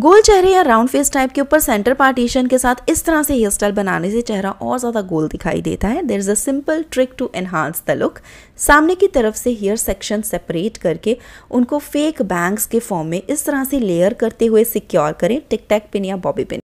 गोल चेहरे या round face type के ऊपर सेंटर पार्टीशन के साथ इस तरह से हेयर स्टाइल बनाने से चेहरा और ज़्यादा गोल दिखाई देता है there is a simple trick to enhance the look सामने की तरफ से हेयर सेक्शन सेपरेट करके उनको फेक बैंग्स के फॉर्म में इस तरह से लेयर करते हुए सिक्योर करें टिक टैक पिन या बॉबी पिन